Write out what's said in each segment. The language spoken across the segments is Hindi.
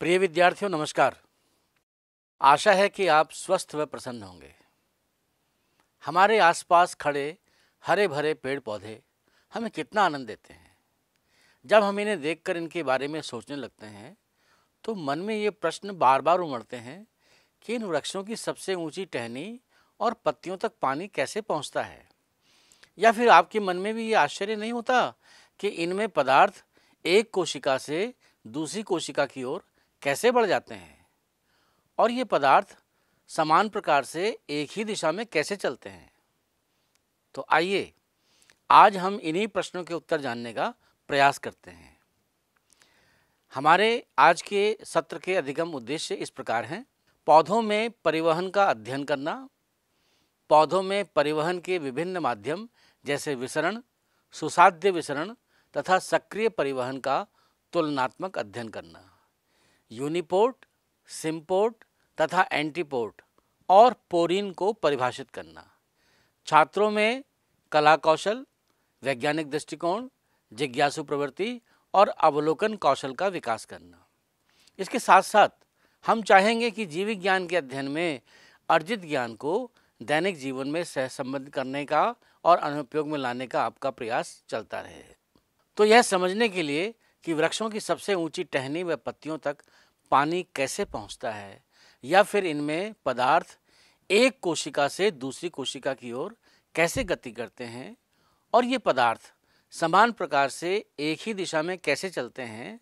प्रिय विद्यार्थियों नमस्कार आशा है कि आप स्वस्थ व प्रसन्न होंगे हमारे आसपास खड़े हरे भरे पेड़ पौधे हमें कितना आनंद देते हैं जब हम इन्हें देखकर इनके बारे में सोचने लगते हैं तो मन में ये प्रश्न बार बार उमड़ते हैं कि इन वृक्षों की सबसे ऊंची टहनी और पत्तियों तक पानी कैसे पहुंचता है या फिर आपके मन में भी ये आश्चर्य नहीं होता कि इनमें पदार्थ एक कोशिका से दूसरी कोशिका की ओर कैसे बढ़ जाते हैं और ये पदार्थ समान प्रकार से एक ही दिशा में कैसे चलते हैं तो आइए आज हम इन्हीं प्रश्नों के उत्तर जानने का प्रयास करते हैं हमारे आज के सत्र के अधिगम उद्देश्य इस प्रकार हैं पौधों में परिवहन का अध्ययन करना पौधों में परिवहन के विभिन्न माध्यम जैसे विसरण सुसाध्य विसरण तथा सक्रिय परिवहन का तुलनात्मक अध्ययन करना यूनिपोर्ट सिम्पोर्ट तथा एंटीपोर्ट और पोरिन को परिभाषित करना छात्रों में कला कौशल वैज्ञानिक दृष्टिकोण जिज्ञासु प्रवृत्ति और अवलोकन कौशल का विकास करना इसके साथ साथ हम चाहेंगे कि जीविक ज्ञान के अध्ययन में अर्जित ज्ञान को दैनिक जीवन में सहसंबद्ध करने का और अनुपयोग में लाने का आपका प्रयास चलता रहे तो यह समझने के लिए कि वृक्षों की सबसे ऊंची टहनी व पत्तियों तक पानी कैसे पहुंचता है या फिर इनमें पदार्थ एक कोशिका से दूसरी कोशिका की ओर कैसे गति करते हैं और ये पदार्थ समान प्रकार से एक ही दिशा में कैसे चलते हैं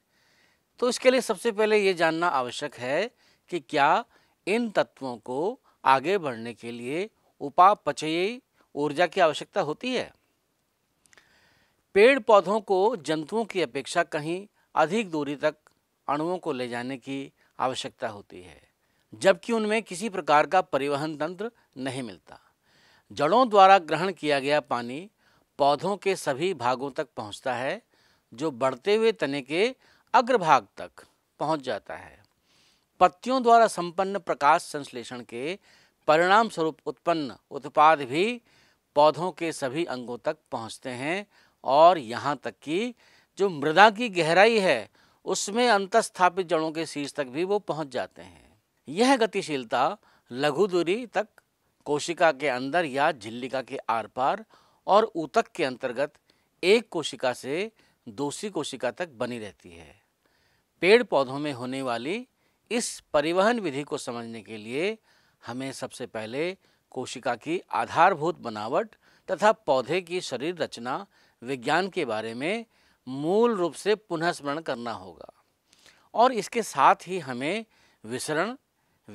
तो इसके लिए सबसे पहले ये जानना आवश्यक है कि क्या इन तत्वों को आगे बढ़ने के लिए उपापचयी ऊर्जा की आवश्यकता होती है पेड़ पौधों को जंतुओं की अपेक्षा कहीं अधिक दूरी तक अणुओं को ले जाने की आवश्यकता होती है जबकि उनमें किसी प्रकार का परिवहन तंत्र नहीं मिलता जड़ों द्वारा ग्रहण किया गया पानी पौधों के सभी भागों तक पहुंचता है जो बढ़ते हुए तने के अग्रभाग तक पहुंच जाता है पत्तियों द्वारा संपन्न प्रकाश संश्लेषण के परिणाम स्वरूप उत्पन्न उत्पाद भी पौधों के सभी अंगों तक पहुंचते हैं और यहाँ तक कि जो मृदा की गहराई है उसमें अंतस्थापित जड़ों के शीर्ष तक भी वो पहुँच जाते हैं यह गतिशीलता लघु दूरी तक कोशिका के अंदर या झिल्लिका के आर पार और ऊतक के अंतर्गत एक कोशिका से दूसरी कोशिका तक बनी रहती है पेड़ पौधों में होने वाली इस परिवहन विधि को समझने के लिए हमें सबसे पहले कोशिका की आधारभूत बनावट तथा पौधे की शरीर रचना विज्ञान के बारे में मूल रूप से पुनः स्मरण करना होगा और इसके साथ ही हमें विसरण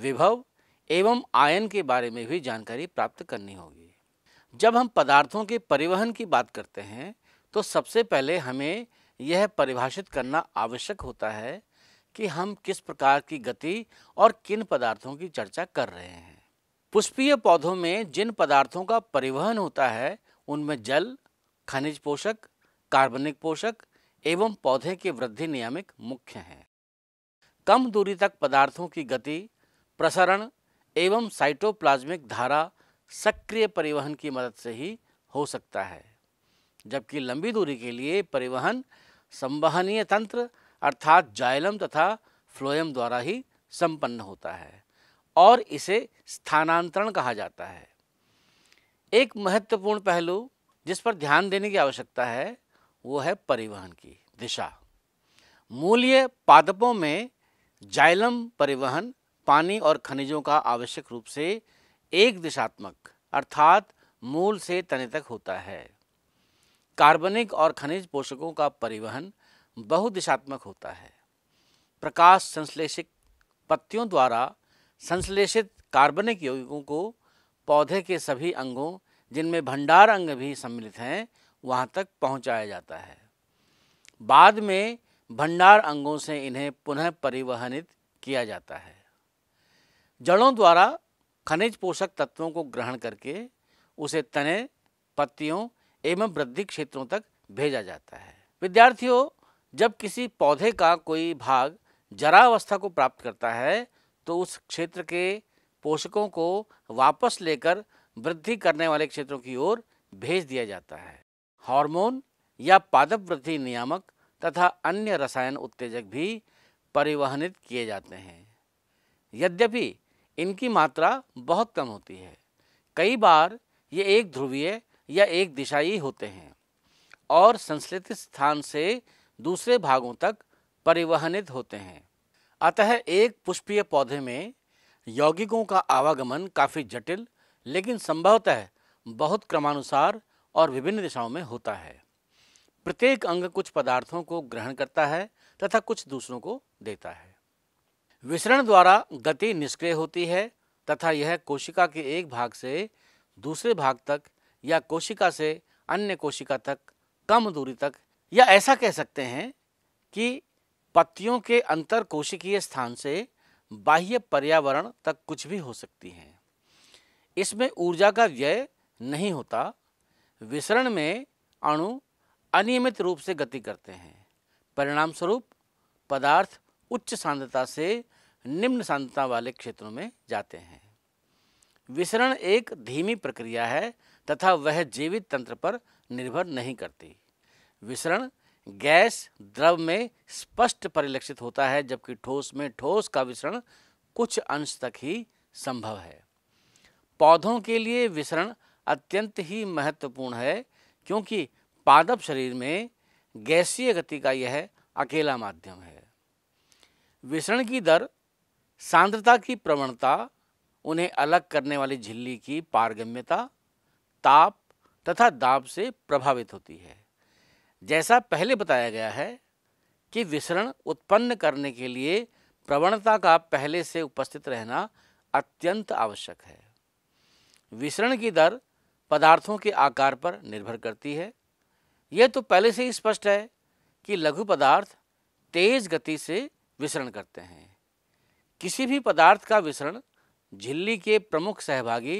विभव एवं आयन के बारे में भी जानकारी प्राप्त करनी होगी जब हम पदार्थों के परिवहन की बात करते हैं तो सबसे पहले हमें यह परिभाषित करना आवश्यक होता है कि हम किस प्रकार की गति और किन पदार्थों की चर्चा कर रहे हैं पुष्पीय पौधों में जिन पदार्थों का परिवहन होता है उनमें जल खनिज पोषक कार्बनिक पोषक एवं पौधे के वृद्धि नियामक मुख्य हैं कम दूरी तक पदार्थों की गति प्रसरण एवं साइटोप्लाज्मिक धारा सक्रिय परिवहन की मदद से ही हो सकता है जबकि लंबी दूरी के लिए परिवहन संवहनीय तंत्र अर्थात जाइलम तथा फ्लोयम द्वारा ही संपन्न होता है और इसे स्थानांतरण कहा जाता है एक महत्वपूर्ण पहलू जिस पर ध्यान देने की आवश्यकता है वो है परिवहन की दिशा मूल्य पादपों में जाइलम परिवहन पानी और खनिजों का आवश्यक रूप से एक दिशात्मक अर्थात मूल से तने तक होता है कार्बनिक और खनिज पोषकों का परिवहन बहुदिशात्मक होता है प्रकाश संश्लेषित पत्तियों द्वारा संश्लेषित कार्बनिक यौगिकों को पौधे के सभी अंगों जिनमें भंडार अंग भी सम्मिलित हैं वहाँ तक पहुँचाया जाता है बाद में भंडार अंगों से इन्हें पुनः परिवहनित किया जाता है जड़ों द्वारा खनिज पोषक तत्वों को ग्रहण करके उसे तने पत्तियों एवं वृद्धि क्षेत्रों तक भेजा जाता है विद्यार्थियों जब किसी पौधे का कोई भाग जरावस्था को प्राप्त करता है तो उस क्षेत्र के पोषकों को वापस लेकर वृद्धि करने वाले क्षेत्रों की ओर भेज दिया जाता है हार्मोन या पादप वृद्धि नियामक तथा अन्य रसायन उत्तेजक भी परिवहनित किए जाते हैं यद्यपि इनकी मात्रा बहुत कम होती है कई बार ये एक ध्रुवीय या एक दिशाई होते हैं और संश्लेषित स्थान से दूसरे भागों तक परिवहनित होते हैं अतः एक पुष्पीय पौधे में यौगिकों का आवागमन काफ़ी जटिल लेकिन संभवतः बहुत क्रमानुसार और विभिन्न दिशाओं में होता है प्रत्येक अंग कुछ पदार्थों को ग्रहण करता है तथा कुछ दूसरों को देता है विसरण द्वारा गति निष्क्रिय होती है तथा यह कोशिका के एक भाग से दूसरे भाग तक या कोशिका से अन्य कोशिका तक कम दूरी तक या ऐसा कह सकते हैं कि पत्तियों के अंतर कोशिकीय स्थान से बाह्य पर्यावरण तक कुछ भी हो सकती हैं इसमें ऊर्जा का व्यय नहीं होता विसरण में अणु अनियमित रूप से गति करते हैं परिणाम स्वरूप पदार्थ उच्च सांद्रता से निम्न सांद्रता वाले क्षेत्रों में जाते हैं विसरण एक धीमी प्रक्रिया है तथा वह जीवित तंत्र पर निर्भर नहीं करती विसरण गैस द्रव में स्पष्ट परिलक्षित होता है जबकि ठोस में ठोस का विसरण कुछ अंश तक ही संभव है पौधों के लिए विसरण अत्यंत ही महत्वपूर्ण है क्योंकि पादप शरीर में गैसीय गति का यह अकेला माध्यम है विसरण की दर सांद्रता की प्रवणता उन्हें अलग करने वाली झिल्ली की पारगम्यता ताप तथा दाब से प्रभावित होती है जैसा पहले बताया गया है कि विसरण उत्पन्न करने के लिए प्रवणता का पहले से उपस्थित रहना अत्यंत आवश्यक है विसरण की दर पदार्थों के आकार पर निर्भर करती है यह तो पहले से ही स्पष्ट है कि लघु पदार्थ तेज गति से विसरण करते हैं किसी भी पदार्थ का विसरण झिल्ली के प्रमुख सहभागी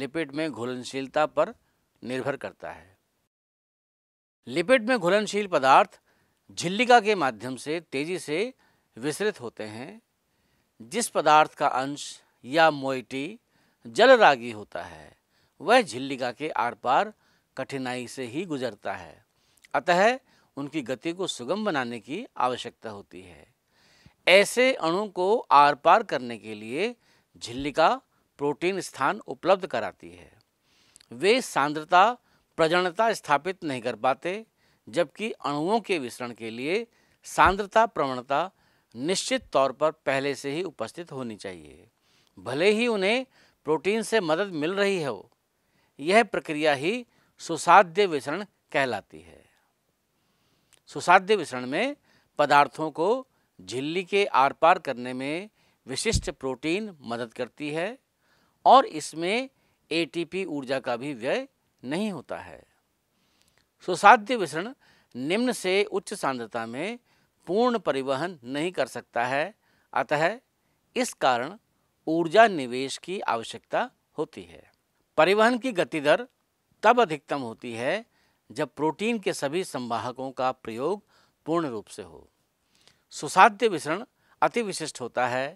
लिपिड में घुलनशीलता पर निर्भर करता है लिपिड में घुलनशील पदार्थ झिल्लिका के माध्यम से तेजी से विसरित होते हैं जिस पदार्थ का अंश या मोइटी जलरागी होता है वह झिल्लिका के आर पार कठिनाई से ही गुजरता है अतः उनकी गति को सुगम बनाने की आवश्यकता होती है ऐसे अणु को आर पार करने के लिए झिल्लिका प्रोटीन स्थान उपलब्ध कराती है वे सांद्रता प्रजनता स्थापित नहीं कर पाते जबकि अणुओं के विसरण के लिए सांद्रता प्रवणता निश्चित तौर पर पहले से ही उपस्थित होनी चाहिए भले ही उन्हें प्रोटीन से मदद मिल रही है वो यह प्रक्रिया ही सुसाध्य विसरण कहलाती है सुसाध्य विसरण में पदार्थों को झिल्ली के आर पार करने में विशिष्ट प्रोटीन मदद करती है और इसमें एटीपी ऊर्जा का भी व्यय नहीं होता है सुसाध्य विसरण निम्न से उच्च सांद्रता में पूर्ण परिवहन नहीं कर सकता है अतः इस कारण ऊर्जा निवेश की आवश्यकता होती है परिवहन की गति दर तब अधिकतम होती है जब प्रोटीन के सभी संवाहकों का प्रयोग पूर्ण रूप से हो सुसाध्य मिश्रण अति विशिष्ट होता है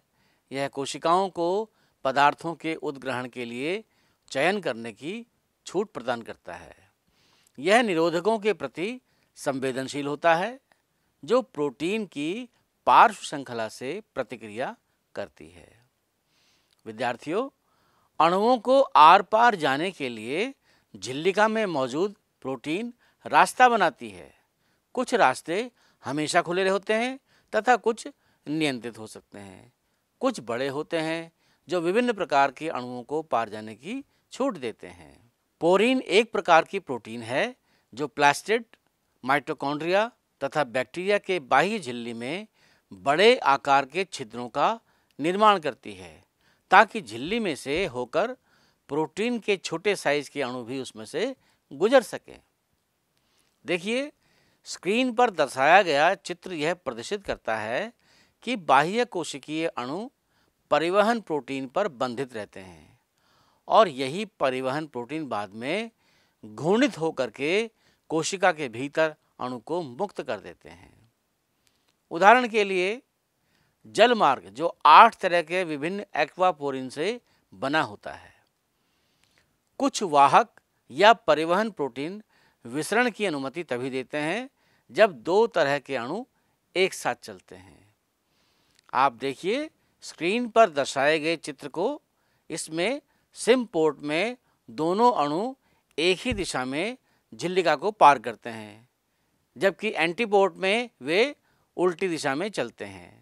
यह कोशिकाओं को पदार्थों के उद्ग्रहण के लिए चयन करने की छूट प्रदान करता है यह निरोधकों के प्रति संवेदनशील होता है जो प्रोटीन की पार्श्व श्रृंखला से प्रतिक्रिया करती है विद्यार्थियों अणुओं को आर पार जाने के लिए झिल्लिका में मौजूद प्रोटीन रास्ता बनाती है कुछ रास्ते हमेशा खुले होते हैं तथा कुछ नियंत्रित हो सकते हैं कुछ बड़े होते हैं जो विभिन्न प्रकार के अणुओं को पार जाने की छूट देते हैं पोरिन एक प्रकार की प्रोटीन है जो प्लास्टिड माइटोकॉन्ड्रिया तथा बैक्टीरिया के बाह्य झिल्ली में बड़े आकार के छिद्रों का निर्माण करती है ताकि झिल्ली में से होकर प्रोटीन के छोटे साइज के अणु भी उसमें से गुजर सकें देखिए स्क्रीन पर दर्शाया गया चित्र यह प्रदर्शित करता है कि बाह्य कोशिकीय अणु परिवहन प्रोटीन पर बंधित रहते हैं और यही परिवहन प्रोटीन बाद में घूर्णित होकर के कोशिका के भीतर अणु को मुक्त कर देते हैं उदाहरण के लिए जल मार्ग जो आठ तरह के विभिन्न एक्वापोरिन से बना होता है कुछ वाहक या परिवहन प्रोटीन विसरण की अनुमति तभी देते हैं जब दो तरह के अणु एक साथ चलते हैं आप देखिए स्क्रीन पर दर्शाए गए चित्र को इसमें सिम पोर्ट में दोनों अणु एक ही दिशा में झिल्लिका को पार करते हैं जबकि एंटीपोर्ट में वे उल्टी दिशा में चलते हैं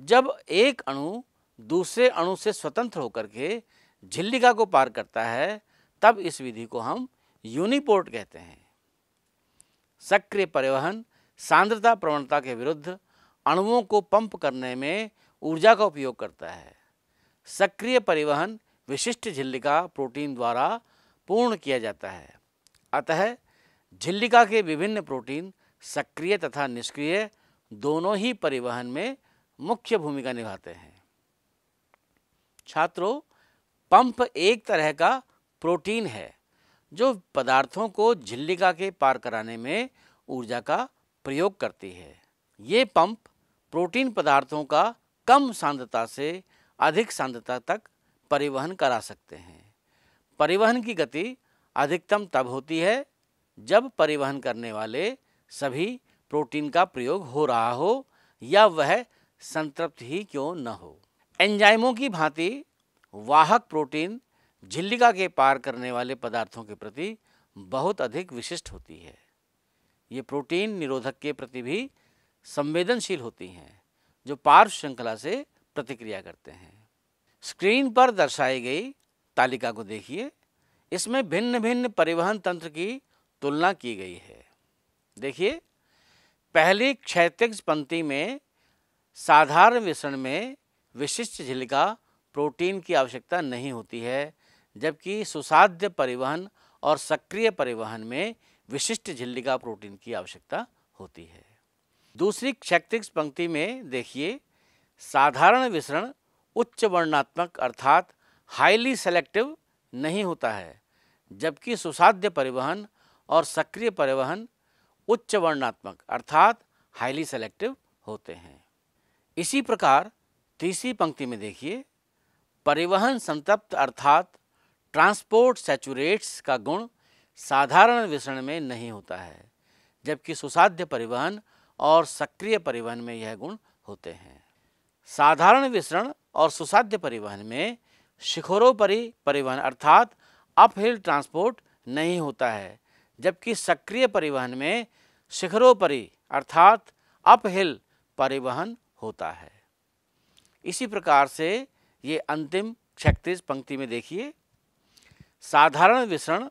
जब एक अणु दूसरे अणु से स्वतंत्र होकर के झिल्लिका को पार करता है तब इस विधि को हम यूनिपोर्ट कहते हैं सक्रिय परिवहन सांद्रता प्रवणता के विरुद्ध अणुओं को पंप करने में ऊर्जा का उपयोग करता है सक्रिय परिवहन विशिष्ट झिल्लिका प्रोटीन द्वारा पूर्ण किया जाता है अतः झिल्लिका के विभिन्न प्रोटीन सक्रिय तथा निष्क्रिय दोनों ही परिवहन में मुख्य भूमिका निभाते हैं छात्रों पंप एक तरह का प्रोटीन है जो पदार्थों को झिल्लिका के पार कराने में ऊर्जा का प्रयोग करती है ये पंप प्रोटीन पदार्थों का कम सांद्रता से अधिक सांद्रता तक परिवहन करा सकते हैं परिवहन की गति अधिकतम तब होती है जब परिवहन करने वाले सभी प्रोटीन का प्रयोग हो रहा हो या वह संतृप्त ही क्यों न हो एंजाइमों की भांति वाहक प्रोटीन झिल्लिका के पार करने वाले पदार्थों के प्रति बहुत अधिक विशिष्ट होती है ये प्रोटीन निरोधक के प्रति भी संवेदनशील होती हैं जो पार्श्व श्रृंखला से प्रतिक्रिया करते हैं स्क्रीन पर दर्शाई गई तालिका को देखिए इसमें भिन्न भिन्न परिवहन तंत्र की तुलना की गई है देखिए पहली क्षैतिज पंक्ति में साधारण मिश्रण में विशिष्ट झिलका प्रोटीन की आवश्यकता नहीं होती है जबकि सुसाध्य परिवहन और सक्रिय परिवहन में विशिष्ट झिल्लिका प्रोटीन की आवश्यकता होती है दूसरी क्षैतिज पंक्ति में देखिए साधारण मिश्रण उच्च वर्णात्मक अर्थात हाईली सेलेक्टिव नहीं होता है जबकि सुसाध्य परिवहन और सक्रिय परिवहन उच्च वर्णात्मक अर्थात हाईली सेलेक्टिव होते हैं इसी प्रकार तीसरी पंक्ति में देखिए परिवहन संतप्त अर्थात ट्रांसपोर्ट सैचुरेट्स का गुण साधारण विषण में नहीं होता है जबकि सुसाध्य परिवहन और सक्रिय परिवहन में यह गुण होते हैं साधारण विषण और सुसाध्य परिवहन में शिखरोपरि परिवहन अर्थात अपहिल ट्रांसपोर्ट नहीं होता है जबकि सक्रिय परिवहन में शिखरोपरि अर्थात अपहिल परिवहन होता है इसी प्रकार से ये अंतिम छत्तीस पंक्ति में देखिए साधारण विसरण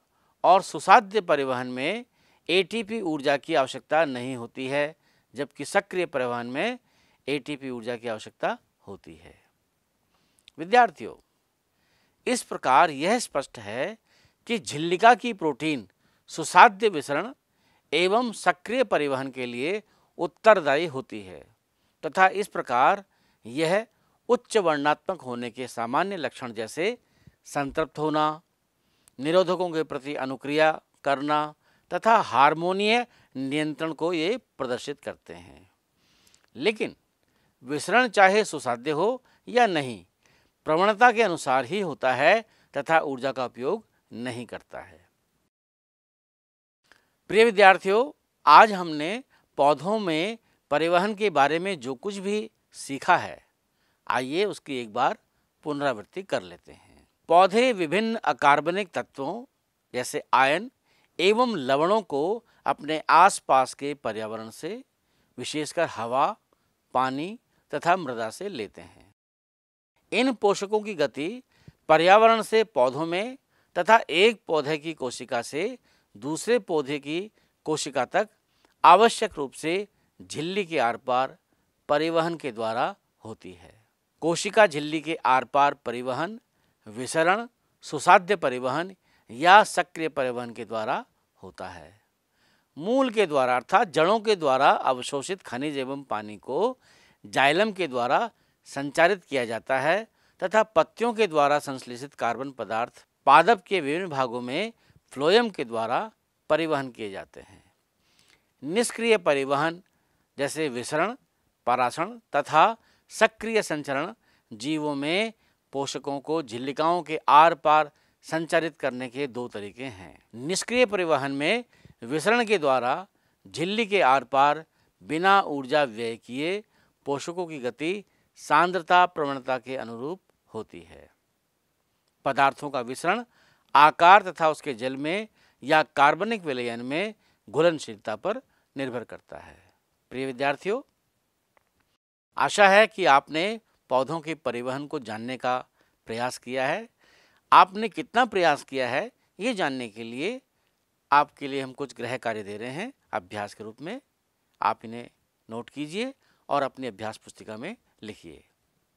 और सुसाध्य परिवहन में एटीपी ऊर्जा की आवश्यकता नहीं होती है जबकि सक्रिय परिवहन में एटीपी ऊर्जा की आवश्यकता होती है विद्यार्थियों इस प्रकार यह स्पष्ट है कि झिल्लिका की प्रोटीन सुसाध्य विसरण एवं सक्रिय परिवहन के लिए उत्तरदायी होती है तथा इस प्रकार यह उच्च वर्णात्मक होने के सामान्य लक्षण जैसे संतृप्त होना निरोधकों के प्रति अनुक्रिया करना तथा हारमोनीय नियंत्रण को ये प्रदर्शित करते हैं लेकिन विसरण चाहे सुसाध्य हो या नहीं प्रवणता के अनुसार ही होता है तथा ऊर्जा का उपयोग नहीं करता है प्रिय विद्यार्थियों आज हमने पौधों में परिवहन के बारे में जो कुछ भी सीखा है आइए उसकी एक बार पुनरावृत्ति कर लेते हैं पौधे विभिन्न अकार्बनिक तत्वों जैसे आयन एवं लवणों को अपने आसपास के पर्यावरण से विशेषकर हवा पानी तथा मृदा से लेते हैं इन पोषकों की गति पर्यावरण से पौधों में तथा एक पौधे की कोशिका से दूसरे पौधे की कोशिका तक आवश्यक रूप से झिल्ली के आर पार परिवहन के द्वारा होती है कोशिका झिल्ली के आर पार परिवहन विसरण सुसाध्य परिवहन या सक्रिय परिवहन के द्वारा होता है मूल के द्वारा अर्थात जड़ों के द्वारा अवशोषित खनिज एवं पानी को जाइलम के द्वारा संचारित किया जाता है तथा पत्तियों के द्वारा संश्लेषित कार्बन पदार्थ पादप के विभिन्न भागों में फ्लोयम के द्वारा परिवहन किए जाते हैं निष्क्रिय परिवहन जैसे विसरण पराशण तथा सक्रिय संचरण जीवों में पोषकों को झिल्लिकाओं के आर पार संचारित करने के दो तरीके हैं निष्क्रिय परिवहन में विसरण के द्वारा झिल्ली के आर पार बिना ऊर्जा व्यय किए पोषकों की गति सांद्रता प्रवणता के अनुरूप होती है पदार्थों का विसरण आकार तथा उसके जल में या कार्बनिक विलयन में घुलनशीलता पर निर्भर करता है प्रिय विद्यार्थियों आशा है कि आपने पौधों के परिवहन को जानने का प्रयास किया है आपने कितना प्रयास किया है ये जानने के लिए आपके लिए हम कुछ ग्रह कार्य दे रहे हैं अभ्यास के रूप में आप इन्हें नोट कीजिए और अपनी अभ्यास पुस्तिका में लिखिए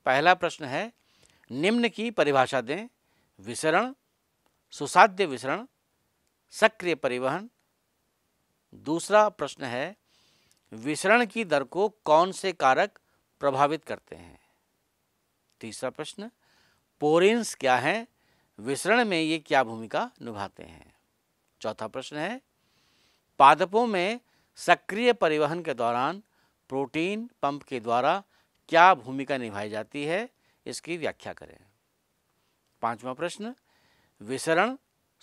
पहला प्रश्न है निम्न की परिभाषा दें विसरण सुसाध्य विसरण सक्रिय परिवहन दूसरा प्रश्न है विसरण की दर को कौन से कारक प्रभावित करते हैं तीसरा प्रश्न पोरिन्स क्या हैं विसरण में ये क्या भूमिका निभाते हैं चौथा प्रश्न है पादपों में सक्रिय परिवहन के दौरान प्रोटीन पंप के द्वारा क्या भूमिका निभाई जाती है इसकी व्याख्या करें पांचवा प्रश्न विसरण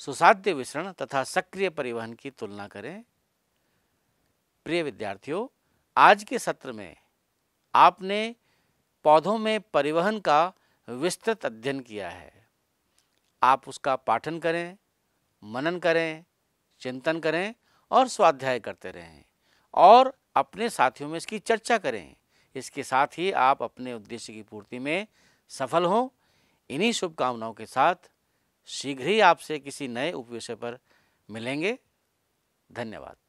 सुसाध्य विसरण तथा सक्रिय परिवहन की तुलना करें प्रिय विद्यार्थियों आज के सत्र में आपने पौधों में परिवहन का विस्तृत अध्ययन किया है आप उसका पाठन करें मनन करें चिंतन करें और स्वाध्याय करते रहें और अपने साथियों में इसकी चर्चा करें इसके साथ ही आप अपने उद्देश्य की पूर्ति में सफल हों इन्हीं शुभकामनाओं के साथ शीघ्र ही आपसे किसी नए उपविषय पर मिलेंगे धन्यवाद